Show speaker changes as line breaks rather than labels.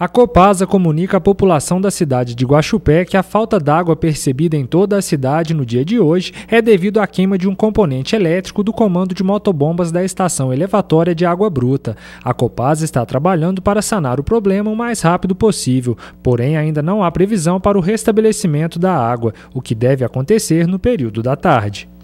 A Copasa comunica à população da cidade de Guaxupé que a falta d'água percebida em toda a cidade no dia de hoje é devido à queima de um componente elétrico do comando de motobombas da estação elevatória de água bruta. A Copasa está trabalhando para sanar o problema o mais rápido possível, porém ainda não há previsão para o restabelecimento da água, o que deve acontecer no período da tarde.